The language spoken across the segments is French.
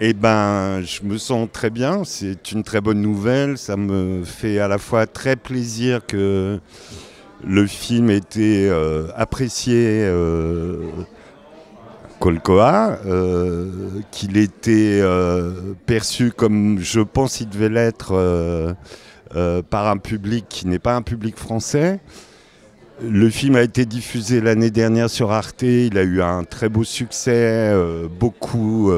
Eh ben, je me sens très bien. C'est une très bonne nouvelle. Ça me fait à la fois très plaisir que le film ait été euh, apprécié Colcoa, euh, euh, qu'il été euh, perçu comme je pense il devait l'être par un public qui n'est pas un public français. Le film a été diffusé l'année dernière sur Arte. Il a eu un très beau succès. beaucoup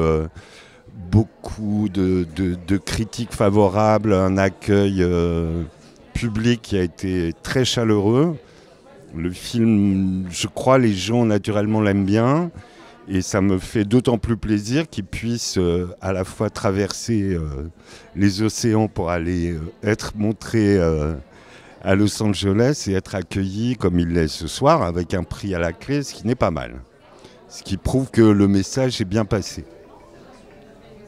beaucoup de, critiques favorables, un accueil euh, public qui a été très chaleureux. Le film, je crois, les gens naturellement l'aiment bien. Et ça me fait d'autant plus plaisir qu'il puisse euh, à la fois traverser euh, les océans pour aller être montré à Los Angeles et être accueilli comme il l'est ce soir avec un prix à la clé, ce qui n'est pas mal. Ce qui prouve que le message est bien passé.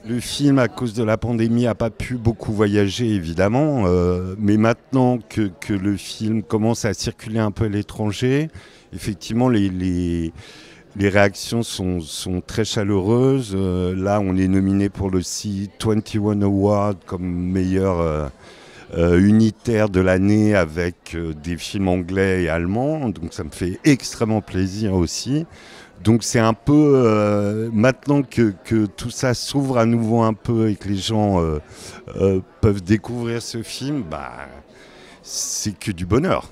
Le film, à cause de la pandémie, n'a pas pu beaucoup voyager, évidemment. Euh, mais maintenant que, que, le film commence à circuler un peu à l'étranger, effectivement, les, les, les réactions sont, sont, très chaleureuses. Euh, là, on est nominé pour le C21 Award comme meilleur euh, euh, unitaire de l'année avec euh, des films anglais et allemands. Donc ça me fait extrêmement plaisir aussi. Donc c'est un peu euh, maintenant que, tout ça s'ouvre à nouveau un peu et que les gens peuvent découvrir ce film, bah, c'est que du bonheur.